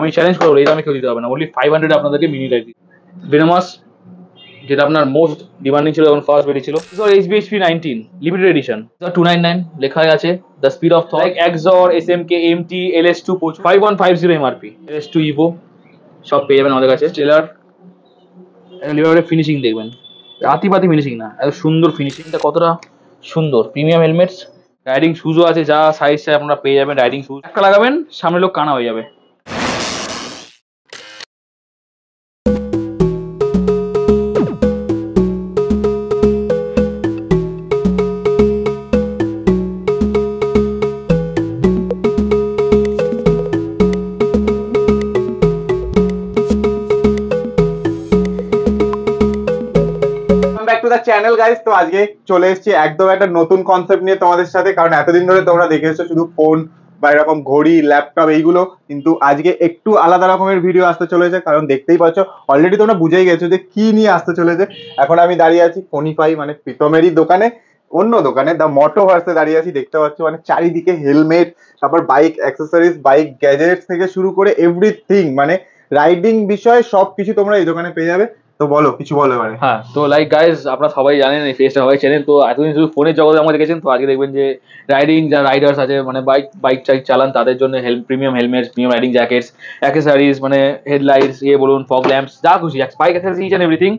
আমি চ্যালেঞ্জ করবো এই দামে কেউ দিতে পারবে না ওনলি ফাইভ হান্ড্রেড আপনাদেরকে মিনি লাইট দিই বেনামাস যেটা আপনার মোস্ট ডিমান্ডিং ছিল এবং ফার্স্ট বেরিয়েছিল H BHP nineteen limited edition two nine nine লেখাই আছে the speed of thought Axor S M K M T L S two five one five zero MRP L S two Evo সব পেয়ে যাবেন আমাদের কাছে ট্রেলার লিভারের finishing দেখবেন রাতি পাতি ফিনিশিং না এত সুন্দর ফিনিশিংটা কতটা সুন্দর প্রিমিয়াম হেলমেটস রাইডিং শুজও আছে যা সাইজ আপনারা পেয়ে যাবেন রাইডিং শুজ একটা লাগাবেন সামনে লোক কানা হয়ে যাবে আজকে চলে এসেছি একদম একটা নতুন কনসেপ্ট নিয়ে তোমাদের সাথে কারণ এতদিন ধরে তোমরা দেখে এসছো শুধু ফোন বা এরকম ঘড়ি ল্যাপটপ এইগুলো কিন্তু আজকে একটু আলাদা রকমের ভিডিও আসতে চলেছে কারণ দেখতেই পাচ্ছ অলরেডি তোমরা বুঝেই গেছো যে কি নিয়ে আসতে চলেছে এখন আমি দাঁড়িয়ে আছি ফোনিফাই মানে প্রীতমেরই দোকানে অন্য দোকানে দা মটো ভার্সে দাঁড়িয়ে আছি দেখতে পাচ্ছ মানে চারিদিকে হেলমেট তারপর বাইক অ্যাক্সেসরিজ বাইক গ্যাজেটস থেকে শুরু করে এভরিথিং মানে রাইডিং বিষয়ে সব কিছু তোমরা এই দোকানে পেয়ে যাবে তো বলো কিছু বলো এবারে হ্যাঁ তো লাইক গাইজ আপনারা সবাই জানেন এই ফেসটা সবাই চেনেন তো এতদিন শুধু ফোনের জগতে আমরা দেখেছেন তো আজকে দেখবেন যে রাইডিং যা রাইডার্স আছে মানে বাইক বাইক টাইক চালান তাদের জন্য হেল premium helmet premium riding jackets accessories মানে হেডলাইটস ইয়ে বলুন ফগ ল্যাম্পস যা খুশি বাইক অ্যাক্সেসারিজ ইচ এভরিথিং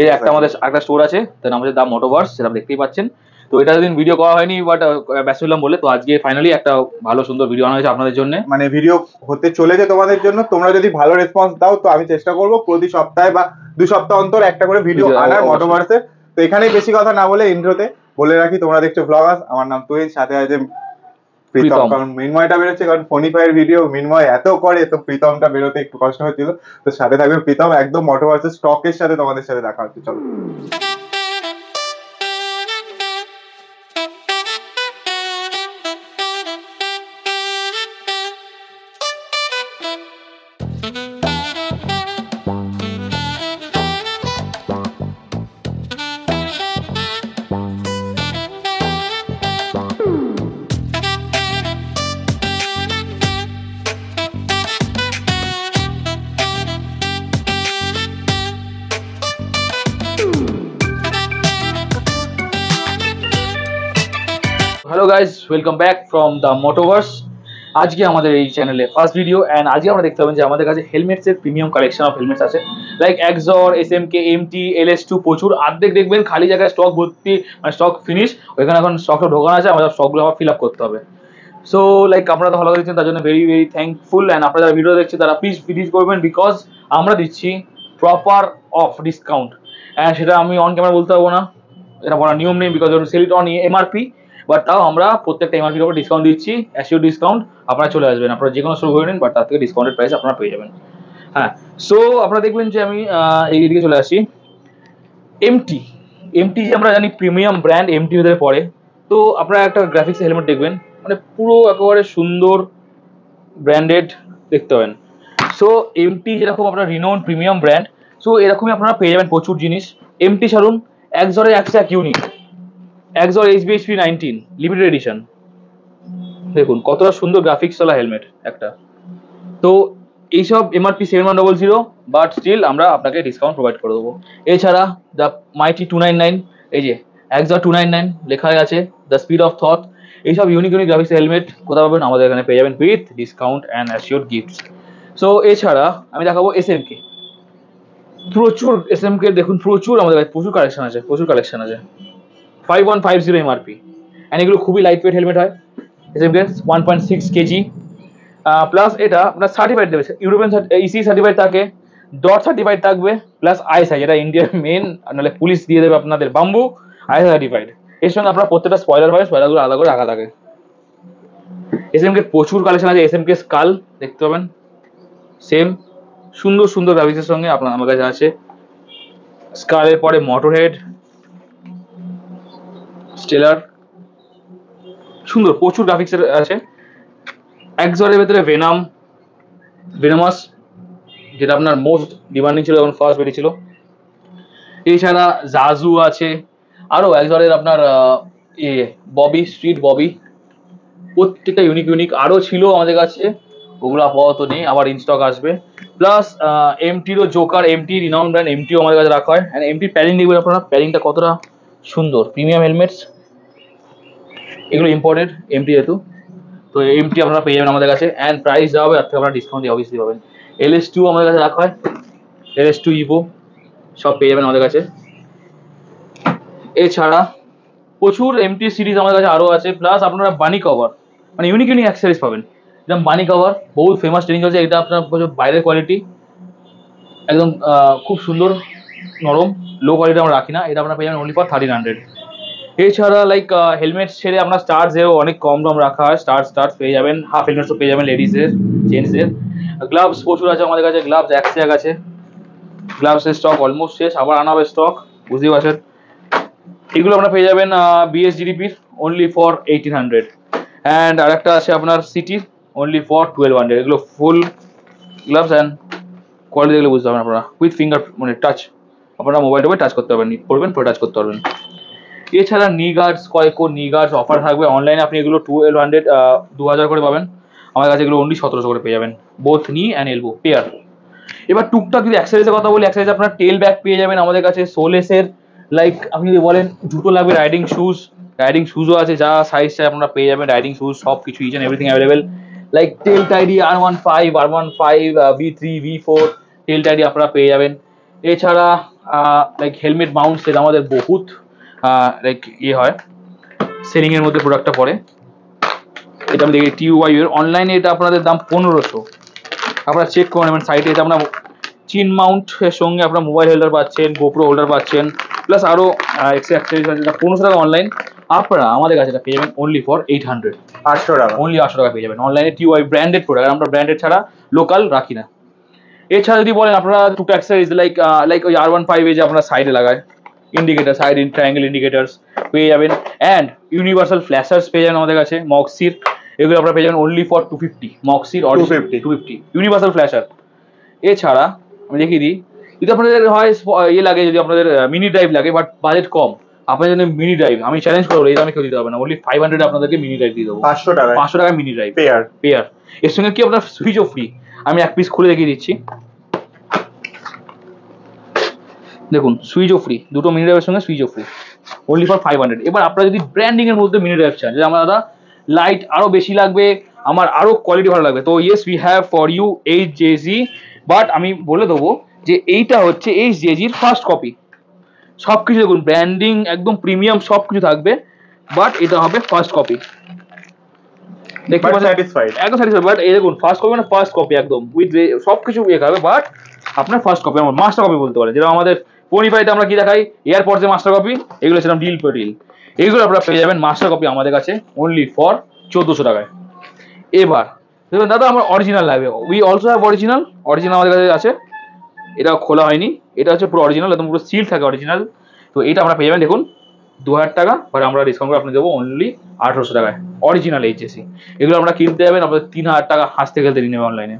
এর একটা আমাদের একটা স্টোর আছে তার নাম হচ্ছে দা মোটোভার্স সেটা দেখতেই পাচ্ছেন তো এটা দিন ভিডিও করা হয়নি বাট ব্যস্ত হলাম বলে তো আজকে ফাইনালি একটা ভালো সুন্দর ভিডিও আনা হয়েছে আপনাদের জন্য মানে ভিডিও হতে চলেছে তোমাদের জন্য তোমরা যদি ভালো রেসপন্স দাও তো আমি চেষ্টা করব প্রতি সপ্তাহে বা দু সপ্তাহ অন্তর একটা করে ভিডিও আনার মটোভার্সে তো এখানেই বেশি কথা না বলে ইন্ট্রোতে বলে রাখি তোমরা দেখছো ব্লগার্স আমার নাম তুই সাথে আছে প্রীতম কারণ মিনময়টা বেরোচ্ছে কারণ ফোনিফাইয়ের ভিডিও মৃন্ময় এত করে তো প্রীতমটা বেরোতে একটু কষ্ট হচ্ছিল তো সাথে থাকবে প্রীতম একদম মটোভার্সের স্টকের সাথে তোমাদের সাথে দেখা হচ্ছে চলো welcome back from the Motoverse আজকে আমাদের এই চ্যানেলে ফার্স্ট ভিডিও অ্যান্ড আজকে আমরা দেখতে পাবেন যে আমাদের কাছে হেলমেটসের প্রিমিয়াম কালেকশন অফ হেলমেটস আছে like Axor S M K M T L S two প্রচুর অর্ধেক দেখবেন খালি জায়গায় স্টক ভর্তি মানে স্টক ফিনিশ ওইখানে এখন স্টকটা ঢোকানো আছে আমাদের স্টকগুলো আবার ফিল আপ করতে হবে সো লাইক আপনারা ভালো দেখছেন তার জন্য ভেরি ভেরি থ্যাঙ্কফুল অ্যান্ড আপনারা যারা ভিডিও দেখছেন তারা প্লিজ ভিজিট করবেন বিকজ আমরা দিচ্ছি প্রপার অফ ডিসকাউন্ট অ্যান্ড সেটা আমি অন ক্যামেরা বলতে পারবো না এটা বলার নিয়ম নেই because sell it on MRP but তাও আমরা প্রত্যেকটা এমআরপির উপর ডিসকাউন্ট দিচ্ছি অ্যাসিউ ডিসকাউন্ট আপনারা চলে আসবেন আপনারা যে কোনো শুরু করে নিন বাট তার থেকে ডিসকাউন্টেড প্রাইস আপনারা পেয়ে যাবেন হ্যাঁ সো আপনারা দেখবেন যে আমি এই দিকে চলে আসি এমটি এমটি যে আমরা জানি প্রিমিয়াম ব্র্যান্ড এমটি ভেতরে পড়ে তো আপনারা একটা গ্রাফিক্স হেলমেট দেখবেন মানে পুরো একেবারে সুন্দর ব্র্যান্ডেড দেখতে পাবেন সো এমটি যেরকম আপনার রিনোন প্রিমিয়াম ব্র্যান্ড সো এরকমই আপনারা পেয়ে যাবেন প্রচুর জিনিস এমটি সারুন এক জরে একশো এক unit Axor HBSP nineteen limited edition দেখুন কতটা সুন্দর গ্রাফিক্স চলা হেলমেট একটা তো এইসব MRP seven one double zero but still আমরা আপনাকে ডিসকাউন্ট প্রোভাইড করে দেবো এছাড়া the mighty two nine nine এই যে একজা টু নাইন নাইন লেখা আছে দ্য স্পিড অফ থট এইসব ইউনিক ইউনিক গ্রাফিক্স হেলমেট কোথাও পাবেন আমাদের এখানে পেয়ে যাবেন with discount and assure gifts so এছাড়া আমি দেখাবো এস এম কে প্রচুর এস এম কে দেখুন প্রচুর আমাদের প্রচুর কালেকশন আছে প্রচুর কালেকশন আছে five one five zero MRP and এগুলো খুবই লাইট হেলমেট হয় SMK's one point six kg plus এটা আপনার সার্টিফাইড দেবে ইউরোপিয়ান ইসি সার্টিফাইড থাকে ডট সার্টিফাইড থাকবে প্লাস আইএসআই যেটা ইন্ডিয়ার মেন নাহলে পুলিশ দিয়ে দেবে আপনাদের বাম্বু আইএসআই সার্টিফাইড এর সঙ্গে আপনার প্রত্যেকটা স্পয়লার পাবে স্পয়লারগুলো আলাদা করে রাখা থাকে এস এম কে প্রচুর কালেকশন আছে এস এম কে স্কাল দেখতে পাবেন সেম সুন্দর সুন্দর ব্যবসার সঙ্গে আপনার আমার কাছে আছে স্কালের পরে মোটর হেড স্টেলার সুন্দর প্রচুর গ্রাফিক্স আছে একজনের ভেতরে ভেনাম ভেনামাস যেটা আপনার মোস্ট ডিমান্ডিং ছিল যখন ফার্স্ট বেরিয়েছিল এছাড়া জাজু আছে আরও একজনের আপনার এ ববি স্ট্রিট ববি প্রত্যেকটা ইউনিক ইউনিক আরও ছিল আমাদের কাছে ওগুলো আপাতত নেই আবার ইনস্টক আসবে প্লাস এমটিরও জোকার এমটি রিনাউন ব্র্যান্ড এমটিও আমাদের কাছে রাখা হয় অ্যান্ড এমটির প্যারিং দেখবেন আপনারা প্যারিংটা কতটা সুন্দর প্রিমিয়াম হেলমেটস এগুলো ইম্পর্টেন্ট এমটি যেহেতু তো এমটি আপনারা পেয়ে যাবেন আমাদের কাছে অ্যান্ড প্রাইস দেওয়া হবে তার থেকে আপনারা ডিসকাউন্ট দিয়ে অবশ্যই পাবেন এল এস টু আমাদের কাছে রাখা হয় এল এস টু ইভো সব পেয়ে যাবেন আমাদের কাছে এছাড়া প্রচুর এমটি সিরিজ আমাদের কাছে আরও আছে প্লাস আপনারা বানি কভার মানে ইউনিক ইউনিক অ্যাক্সেসরিজ পাবেন যেমন বানি কভার বহুত ফেমাস ট্রেনিং চলছে এটা আপনার বাইরের কোয়ালিটি একদম খুব সুন্দর নরম লো কোয়ালিটি আমরা রাখি না এটা আপনার পেয়ে যাবেন অনলি ফর থার্টিন হান্ড্রেড এছাড়া লাইক হেলমেট ছেড়ে আমরা স্টার্সেও অনেক কম দম রাখা হয় স্টার্স স্টার্স পেয়ে যাবেন হাফ হেলমেটসও পেয়ে যাবেন লেডিসের জেন্টসের গ্লাভস প্রচুর আছে আমাদের কাছে গ্লাভস এক স্যাক আছে গ্লাভসের স্টক অলমোস্ট শেষ আবার আনা হবে স্টক বুঝতেই পারছেন এগুলো আপনার পেয়ে যাবেন বিএসজিডিপির only for eighteen hundred and আরেকটা আছে আপনার সিটির অনলি ফর টুয়েলভ হান্ড্রেড এগুলো ফুল গ্লাভস অ্যান্ড কোয়ালিটি দেখলে বুঝতে পারবেন আপনারা উইথ ফিঙ্গার মানে টাচ আপনারা মোবাইল টোবাইল টাচ করতে পারবেন পড়বেন পরে টাচ করতে পারবেন এছাড়া নি গার্ডস কয়েকো নি গার্ডস অফার থাকবে অনলাইনে আপনি এগুলো টুয়েলভ হান্ড্রেড দু হাজার করে পাবেন আমার কাছে এগুলো অনলি সতেরোশো করে পেয়ে যাবেন বোথ নি অ্যান্ড এলবো পেয়ার এবার টুকটাক যদি অ্যাক্সারিজের কথা বলি অ্যাক্সারিজ আপনার টেল ব্যাগ পেয়ে যাবেন আমাদের কাছে সোলেসের লাইক আপনি যদি বলেন জুতো লাগবে রাইডিং শুজ রাইডিং শুজও আছে যা সাইজ চাই আপনারা পেয়ে যাবেন রাইডিং শুজ সব কিছু is and everything available like tail tidy R one five R one five V three V four tail tidy আপনারা পেয়ে যাবেন এছাড়া লাইক হেলমেট মাউন্ট সেটা আমাদের বহুত লাইক ইয়ে হয় সেলিংয়ের মধ্যে প্রোডাক্টটা পড়ে এটা আমি দেখি টিউআই এর অনলাইনে এটা আপনাদের দাম পনেরোশো আপনারা চেক করে নেবেন সাইটে এটা আপনার চিন মাউন্টের সঙ্গে আপনার মোবাইল হোল্ডার পাচ্ছেন গোপ্রো হোল্ডার পাচ্ছেন প্লাস আরও এক্সট্রা অ্যাক্সেসরিজ আছে যেটা পনেরোশো টাকা অনলাইন আপনারা আমাদের কাছে এটা পেয়ে যাবেন অনলি ফর এইট হান্ড্রেড আটশো টাকা অনলি আটশো টাকা পেয়ে যাবেন অনলাইনে টিউআই ব্র্যান্ডেড প্রোডাক্ট আমরা ব্র্যান্ডেড ছাড়া লোকাল রাখি না এছাড়া যদি বলেন আপনারা টুটা অ্যাক্সেসরিজ লাইক লাইক ওই আর ওয়ান ফাইভে যে আপনার সাইডে লাগায় indicator side in triangle indicators পেয়ে যাবেন অ্যান্ড ইউনিভার্সাল ফ্ল্যাশার্স পেয়ে যাবেন আমাদের কাছে মক্সির এগুলো আপনারা পেয়ে যাবেন অনলি ফর টু ফিফটি মক্সির order fifty two fifty universal flasher এছাড়া আমি দেখিয়ে দিই যদি আপনাদের হয় ইয়ে লাগে যদি আপনাদের মিনি ড্রাইভ লাগে বাট বাজেট কম আপনার জন্য মিনি ড্রাইভ আমি চ্যালেঞ্জ করবো এই আমি কেউ দিতে হবে না অনলি ফাইভ হান্ড্রেড আপনাদেরকে মিনি ড্রাইভ দিয়ে দেবো পাঁচশো টাকা পাঁচশো টাকা মিনি ড্রাইভ পেয়ার পেয়ার এর সঙ্গে কি আপনার সুইচ অফ ফ্রি আমি এক পিস খুলে দেখিয়ে দিচ্ছি দেখুন সুইচ সুইচও ফ্রি দুটো মিনি ড্রাইভের সঙ্গে সুইচ সুইচও free only for five hundred এবার আপনারা যদি ব্র্যান্ডিং এর মধ্যে মিনি ড্রাইভ চান যে আমার দাদা লাইট আরও বেশি লাগবে আমার আরও কোয়ালিটি ভালো লাগবে তো yes we have for you H JG but আমি বলে দেবো যে এইটা হচ্ছে এইচ জেজির ফার্স্ট কপি সব কিছু দেখুন ব্র্যান্ডিং একদম প্রিমিয়াম সব কিছু থাকবে বাট এটা হবে ফার্স্ট কপি সব কিছু বাট আপনার ফার্স্ট কপি আমার মাস্টার কপি বলতে পারে যেটা আমাদের পনিপাইতে আমরা কি দেখাই এয়ারপোর্ট যে মাস্টার কপি এগুলো ছিলাম ডিল পেটিল এগুলো আপনারা পেয়ে যাবেন মাস্টার কপি আমাদের কাছে অনলি ফর চোদ্দোশো টাকায় এবার দেখুন দাদা আমার অরিজিনাল লাগবে we also have original original আমাদের কাছে আছে এটা খোলা হয়নি এটা হচ্ছে পুরো অরিজিনাল একদম পুরো সিল থাকে অরিজিনাল তো এটা আমরা পেয়ে যাবেন দেখুন দু হাজার টাকা বাট আমরা ডিসকাউন্ট করে আপনি দেবো অনলি আঠারোশো টাকায় অরিজিনাল এইচএসি e। এগুলো আপনারা কিনতে যাবেন আপনাদের তিন হাজার টাকা হাসতে খেলতে নিয়ে নেবে অনলাইনে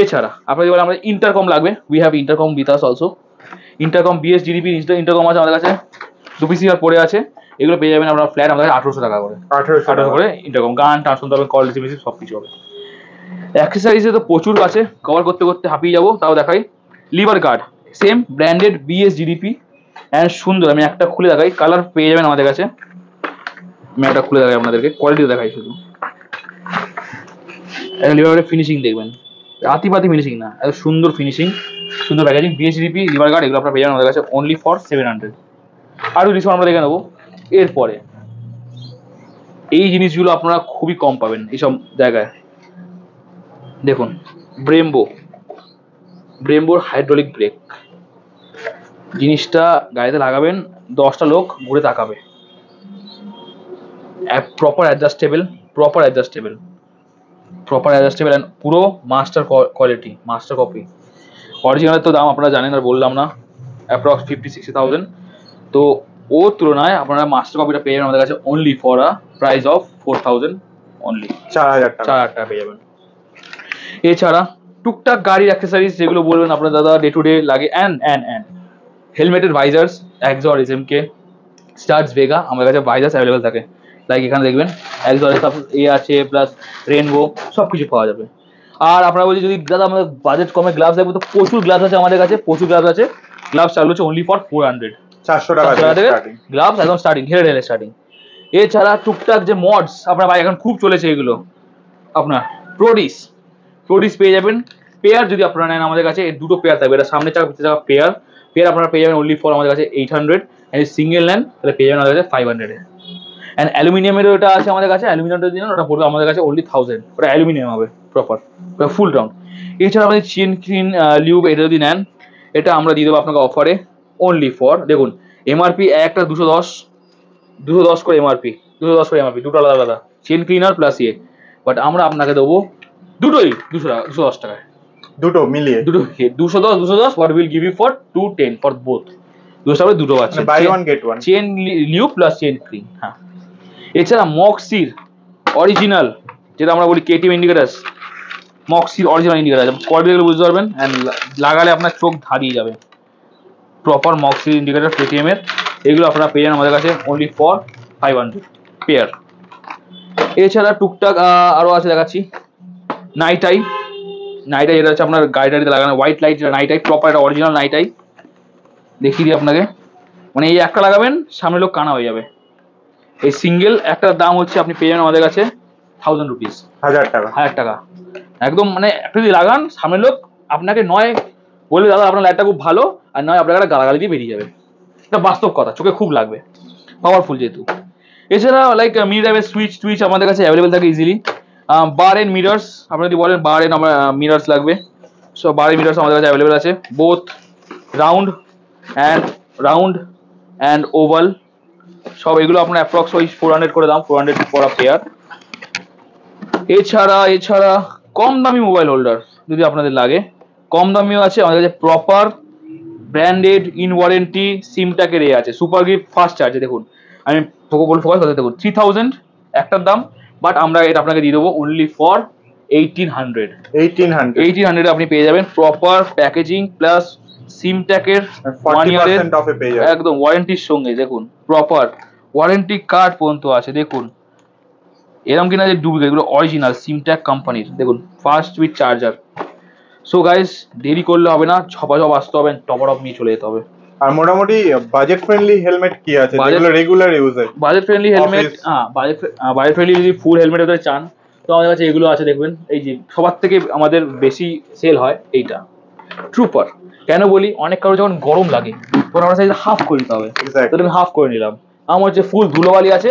এছাড়া আপনাদের আমরা ইন্টারকম লাগবে we have intercom with us also intercom BS GDP intercom আছে আমাদের কাছে দু পিসি আর পড়ে আছে এগুলো পেয়ে যাবেন আপনার ফ্ল্যাট আমাদের আঠারোশো টাকা করে আঠারোশো টাকা করে ইন্টারকম গান টান শুনতে হবে কল রিসিভ সব কিছু হবে অ্যাক্সেসারিজে তো প্রচুর আছে কভার করতে করতে হাঁপিয়ে যাবো তাও দেখাই lever guard same branded BS GDP and সুন্দর আমি একটা খুলে দেখাই কালার পেয়ে যাবেন আমাদের কাছে আমি একটা খুলে দেখাই আপনাদেরকে কোয়ালিটি দেখাই শুধু লিভার ফিনিশিং দেখবেন আতিপাতি ফিনিশিং না এত সুন্দর ফিনিশিং সুন্দর প্যাকেজিং বিএসডিপি রিভার গার্ড এগুলো আপনার পেয়ে যাবেন আমাদের কাছে অনলি ফর সেভেন হান্ড্রেড আরও কিছু আমরা দেখে নেবো এরপরে এই জিনিসগুলো আপনারা খুবই কম পাবেন এইসব জায়গায় দেখুন ব্রেম্বো ব্রেম্বোর হাইড্রোলিক ব্রেক জিনিসটা গাড়িতে লাগাবেন দশটা লোক ঘুরে তাকাবে proper adjustable proper adjustable proper adjustable and পুরো মাস্টার কোয়ালিটি মাস্টার কপি অরিজিনালের তো দাম আপনারা জানেন আর বললাম না অ্যাপ্রক্স ফিফটি সিক্সটি থাউজেন্ড তো ওর তুলনায় আপনারা মাস্টার কপিটা পেয়ে যাবেন আমাদের কাছে only for a price of four thousand only চার হাজার চার হাজার টাকা পেয়ে যাবেন এছাড়া টুকটাক গাড়ির অ্যাক্সেসারিজ যেগুলো বলবেন আপনার দাদা ডে টু ডে লাগে অ্যান্ড অ্যান্ড অ্যান্ড হেলমেটের visors Axor S M K Studds Vega আমাদের কাছে ভাইজার্স অ্যাভেলেবেল থাকে লাইক এখানে দেখবেন এক এ আছে প্লাস রেনবো সব কিছু পাওয়া যাবে আর আপনারা বলছি যদি দাদা আমাদের বাজেট কমে গ্লাভস দেখবো তো প্রচুর গ্লাভস আছে আমাদের কাছে প্রচুর গ্লাভস আছে গ্লাভস চালু হচ্ছে অনলি ফর ফোর হান্ড্রেড চারশো টাকা থেকে গ্লাভস একদম স্টার্টিং ঘেরে ঢেলে স্টার্টিং এছাড়া টুকটাক যে মডস আপনার ভাই এখন খুব চলেছে এগুলো আপনার প্রোডিস প্রোডিস পেয়ে যাবেন পেয়ার যদি আপনারা নেন আমাদের কাছে দুটো পেয়ার থাকবে এটা সামনে চাকা পিছিয়ে থাকা পেয়ার পেয়ার আপনারা পেয়ে যাবেন অনলি ফর আমাদের কাছে এইট হান্ড্রেড সিঙ্গেল নেন তাহলে পেয়ে যাবেন আমাদের কাছে ফাইভ হান্ড্রেডে অ্যান্ড অ্যালুমিনিয়ামেরও এটা আছে আমাদের কাছে অ্যালুমিনিয়ামটা দিন ওটা পড়বে আমাদের কাছে ওনলি থাউজেন্ড ওটা অ্যালুমিনিয়াম হবে প্রপার ওটা ফুল রাউন্ড এছাড়া আমাদের চেন ক্রিন লিউব এটা যদি নেন এটা আমরা দিয়ে দেবো আপনাকে অফারে অনলি ফর দেখুন এমআরপি একটা দুশো দশ দুশো দশ করে এমআরপি দুশো দশ করে এমআরপি দুটো আলাদা আলাদা চেন ক্লিনার প্লাস ইয়ে বাট আমরা আপনাকে দেবো দুটোই দুশো টাকা দুশো দশ টাকায় দুটো মিলিয়ে দুটো দুশো দশ দুশো দশ what will give you for two ten for both দুশো টাকা দুটো আছে buy one get one chain lube plus chain cream হ্যাঁ এছাড়া মক্সির অরিজিনাল যেটা আমরা বলি কেটিএম ইন্ডিকেটার্স মক্সির অরিজিনাল ইন্ডিকেটার কল দিয়ে বুঝতে পারবেন অ্যান্ড লাগালে আপনার চোখ ধারিয়ে যাবে প্রপার মক্সির ইন্ডিকেটার পেটিএমের এগুলো আপনারা পেয়ে যান আমাদের কাছে only for five hundred pair এছাড়া টুকটাক আরও আছে দেখাচ্ছি নাইট নাইট আই যেটা হচ্ছে আপনার গাড়ি টাড়িতে লাগানো হোয়াইট লাইট যেটা আই প্রপার এটা অরিজিনাল নাইট আই দেখিয়ে দিই আপনাকে মানে এই একটা লাগাবেন সামনে লোক কানা হয়ে যাবে এই সিঙ্গেল একটার দাম হচ্ছে আপনি পেয়ে যাবেন আমাদের কাছে থাউজেন্ড রুপিস হাজার টাকা হাজার টাকা একদম মানে একটা যদি লাগান সামনের লোক আপনাকে নয় বলে দাদা আপনার লাইটটা খুব ভালো আর নয় আপনার একটা গালাগালি দিয়ে বেরিয়ে যাবে এটা বাস্তব কথা চোখে খুব লাগবে পাওয়ারফুল যেহেতু এছাড়া লাইক মিনি টাইপের সুইচ টুইচ আমাদের কাছে অ্যাভেলেবেল থাকে ইজিলি বার এন্ড মিরার্স আপনি যদি বলেন বার এন্ড আমার মিরার্স লাগবে সো বার এন্ড মিরার্স আমাদের কাছে অ্যাভেলেবেল আছে both round and round and oval সব এগুলো আপনার অ্যাপ্রক্স ওই ফোর হান্ড্রেড করে দাম ফোর হান্ড্রেড পর পেয়ার এছাড়া এছাড়া কম দামি মোবাইল হোল্ডার যদি আপনাদের লাগে কম দামিও আছে আমাদের কাছে প্রপার ব্র্যান্ডেড ইন ওয়ারেন্টি সিমটাকে রে আছে সুপার গিফট ফার্স্ট চার্জ দেখুন আমি বলবো ফোকাস কথা দেখুন থ্রি থাউজেন্ড একটার দাম বাট আমরা এটা আপনাকে দিয়ে দেবো only for eighteen hundred eighteen hundred eighteen hundred আপনি পেয়ে যাবেন প্রপার প্যাকেজিং প্লাস সিমট্যাকের ওয়ান একদম ওয়ারেন্টির সঙ্গে দেখুন প্রপার ওয়ারেন্টি কার্ড পর্যন্ত আছে দেখুন এরম কিনা যে ডুপ্লিকেট এগুলো অরিজিনাল সিমট্যাক কোম্পানির দেখুন first with charger so guys দেরি করলে হবে না ছপা ছপ আসতে হবে টপার অফ নিয়ে চলে যেতে হবে আর মোটামুটি বাজেট ফ্রেন্ডলি হেলমেট কি আছে যেগুলো রেগুলার ইউজে বাজেট ফ্রেন্ডলি হেলমেট হ্যাঁ বাজেট ফ্রেন্ডলি যদি ফুল হেলমেট হতে চান তো আমাদের কাছে এগুলো আছে দেখবেন এই যে সবার থেকে আমাদের বেশি সেল হয় এইটা ট্রুপার কেন বলি অনেক কারো যখন গরম লাগে তখন আমরা সাইজ হাফ করে নিতে হবে তাহলে হাফ করে নিলাম আমার হচ্ছে ফুল ধুলোবালি আছে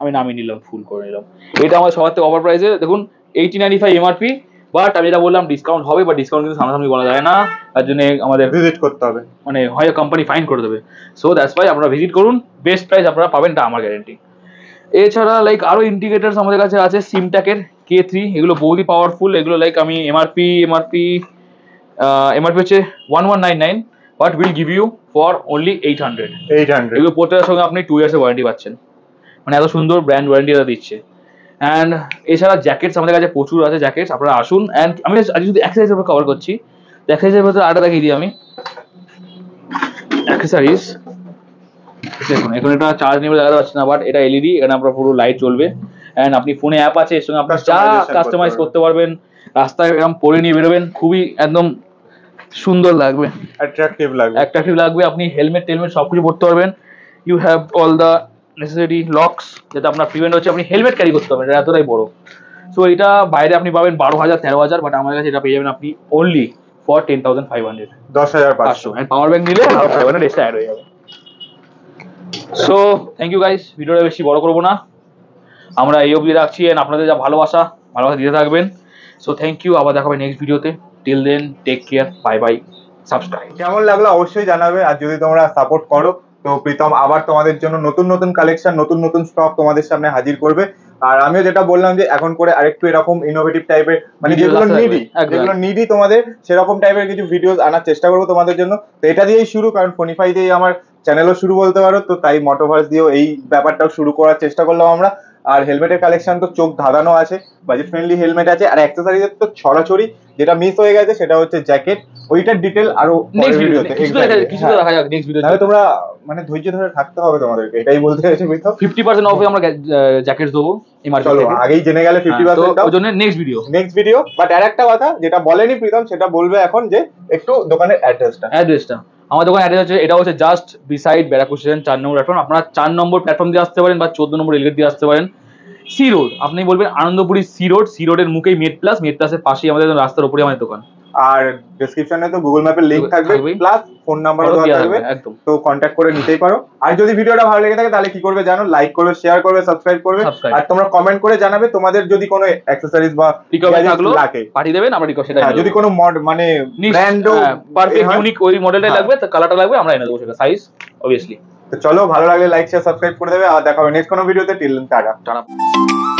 আমি নামিয়ে নিলাম ফুল করে নিলাম এটা আমার সবার থেকে অফার প্রাইসে দেখুন eighty ninety five MRP but আমি যেটা বললাম ডিসকাউন্ট হবে বা ডিসকাউন্ট কিন্তু সামনাসামনি বলা যায় না তার জন্য আমাদের ভিজিট করতে হবে মানে হয় কোম্পানি ফাইন করে দেবে সো দ্যাটস ওয়াই আপনারা ভিজিট করুন বেস্ট প্রাইস আপনারা পাবেন তা আমার গ্যারেন্টি এছাড়া লাইক আরও ইন্ডিকেটার্স আমাদের কাছে আছে সিমটাকের কে থ্রি এগুলো বহুতই পাওয়ারফুল এগুলো লাইক আমি এমআরপি এমআরপি এমআরপি হচ্ছে one one nine nine but will give you for only eight hundred eight hundred এগুলো পড়তে সঙ্গে আপনি টু ইয়ার্সের ওয়ারেন্টি পাচ্ছেন মানে এত সুন্দর ব্র্যান্ড ওয়ারেন্টি এটা দিচ্ছে অ্যান্ড এছাড়া জ্যাকেটস আমাদের কাছে প্রচুর আছে জ্যাকেটস আপনারা আসুন অ্যান্ড আমি আজ যদি অ্যাক্সেসারিজ উপর কভার করছি এক্সারসাইজের ভেতরে আটা দেখিয়ে দিই আমি এক্সারসাইজ দেখুন এখন এটা চার্জ নেবে দেখাতে পাচ্ছি না বাট এটা এলইডি এখানে আপনার পুরো লাইট চলবে অ্যান্ড আপনি ফোনে অ্যাপ আছে এর সঙ্গে আপনার যা কাস্টমাইজ করতে পারবেন রাস্তায় এরকম পরে নিয়ে বেরোবেন খুবই একদম সুন্দর লাগবে অ্যাট্রাকটিভ লাগবে অ্যাট্রাকটিভ লাগবে আপনি হেলমেট টেলমেট সবকিছু পরতে পারবেন you have all the necessary locks যেটা আপনার প্রিভেন্ট হচ্ছে আপনি হেলমেট ক্যারি করতে পারবেন এতটাই বড় সো এটা বাইরে আপনি পাবেন বারো হাজার তেরো হাজার বাট আমার কাছে এটা পেয়ে যাবেন আপনি only for ten thousand five hundred দশ হাজার পাঁচশো অ্যান্ড পাওয়ার ব্যাংক নিলে ফাইভ হান্ড্রেড এসে অ্যাড হয়ে যাবে সো থ্যাংক ইউ গাইস ভিডিওটা বেশি বড় করবো না আমরা এই অবধি রাখছি অ্যান্ড আপনাদের যা ভালোবাসা ভালোবাসা দিতে থাকবেন সো থ্যাংক ইউ আবার দেখাবেন নেক্সট ভিডিওতে till then take care bye bye subscribe কেমন লাগলো অবশ্যই জানাবে আর যদি তোমরা সাপোর্ট করো তো প্রীতম আবার তোমাদের জন্য নতুন নতুন কালেকশন নতুন নতুন স্টক তোমাদের সামনে হাজির করবে আর আমিও যেটা বললাম যে এখন করে আরেকটু এরকম ইনোভেটিভ টাইপের মানে যেগুলো নিডি যেগুলো নিডি তোমাদের সেরকম টাইপের কিছু ভিডিওস আনার চেষ্টা করবো তোমাদের জন্য তো এটা দিয়েই শুরু কারণ ফোনিফাই দিয়েই আমার চ্যানেলও শুরু বলতে পারো তো তাই মটোভার্স দিয়েও এই ব্যাপারটাও শুরু করার চেষ্টা করলাম আমরা আর হেলমেটের কালেকশন তো চোখ ধাঁধানো আছে বাজেট ফ্রেন্ডলি হেলমেট আছে আর অ্যাক্সেসরিজের তো ছড়াছড়ি যেটা মিস হয়ে গেছে সেটা হচ্ছে জ্যাকেট ওইটার ডিটেল আরো হ্যাঁ। তাহলে তোমরা মানে ধৈর্য ধরে থাকতে হবে তোমাদেরকে এটাই বলতে চাইছি ফিফটি 50% অফ আমরা জ্যাকেট দেবো চলো আগেই জেনে গেলে 50% হ্যাঁ, দাও ওই জন্য next video next video but আরেকটা কথা যেটা বলেনি প্রীতম সেটা বলবে এখন যে একটু দোকানের অ্যাড্রেসটা অ্যাড্রেসটা আমার দোকান অ্যাড্রেস হচ্ছে এটা হচ্ছে জাস্ট বিসাইড ব্যারাকপুর স্টেশন চার নম্বর প্ল্যাটফর্ম আপনারা চার নম্বর প্ল্যাটফর্ম দিয়ে আসতে পারেন বা চোদ্দ নম্বর রেলগেট দিয়ে আসতে পারেন সি রোড আপনি বলবেন আনন্দপুরি সি রোড সি রোডের মুখেই মেট প্লাস মেট প্লাসের পাশেই আমাদের রাস্তার উপরে আমাদের দোকান আর ডেসক্রিপশনে তো গুগল ম্যাপের লিংক থাকবে প্লাস ফোন নাম্বারও দেওয়া থাকবে তো কন্ট্যাক্ট করে নিতেই পারো আর যদি ভিডিওটা ভালো লেগে থাকে তাহলে কি করবে জানো লাইক করবে শেয়ার করবে সাবস্ক্রাইব করবে আর তোমরা কমেন্ট করে জানাবে তোমাদের যদি কোনো অ্যাকসেসরিজ বা লাগে পাঠিয়ে দেবেন আমরা রিকোয়েস্ট সেটা হ্যাঁ, যদি কোনো মড মানে ব্র্যান্ড পারফেক্ট ইউনিক ওই মডেলটাই হ্যাঁ। লাগবে তো কালারটা লাগবে আমরা এনে দেবো সেটা সাইজ অবিয়াসলি তো চলো ভালো লাগলে লাইক শেয়ার সাবস্ক্রাইব করে দেবে আর দেখা হবে নেক্সট কোনো ভিডিওতে টিল টাটা টাটা